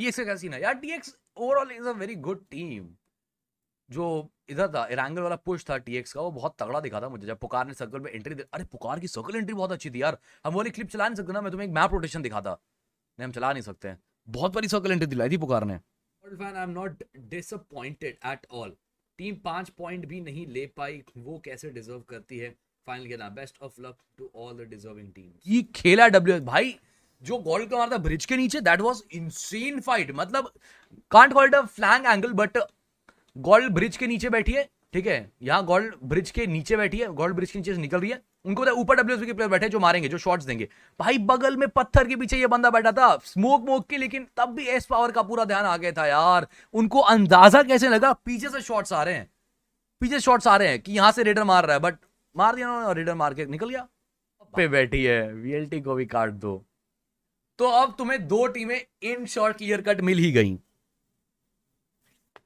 TX का क्या scene है यार TX overall is a very good team जो इधर था इरांगल वाला पुश था टीएक्स का वो बहुत तगड़ा दिखा था मुझे जब पुकार ने सर्कल में एंट्री अरे पुकार की सर्कल एंट्री बहुत अच्छी थी यार हम वाली क्लिप चला नहीं सकते ना मैं तुम्हें एक मैप रोटेशन दिखा था नहीं हम चला नहीं सकते हैं बहुत बड़ी सर्कल एंट्री दिलाई थी पुकार ने fan I am not disappointed at all team पांच पॉइंट भी नहीं ले पाई वो कैसे डिजर्व करती है फाइनल के ना best of luck to all the deserving team ये खेला डब्ल्यू भाई जो गोल्ड का मारा था ब्रिज के नीचे दैट वाज इनसेन फाइट मतलब can't called a flank angle but gold bridge के नीचे बैठी है ठीक है यहाँ गोल्ड ब्रिज के नीचे बैठी है गोल्ड ब्रिज के नीचे से निकल रही है उनको पता तो ऊपर डब्ल्यू के प्लेयर बैठे जो मारेंगे जो शॉट्स देंगे भाई बगल में पत्थर के पीछे ये बंदा बैठा था स्मोक मोक के लेकिन तब भी एस पावर का पूरा ध्यान आ गया था यार उनको अंदाजा कैसे लगा पीछे से शॉट्स आ रहे हैं पीछे शॉट्स आ रहे हैं कि यहाँ से रेडर मार रहा है बट मार दिया उन्होंने रेडर मार के निकल गया पे बैठी है वीएलटी को भी काट दो तो अब तुम्हें दो टीमें इन शॉर्ट क्लियर कट मिल ही गई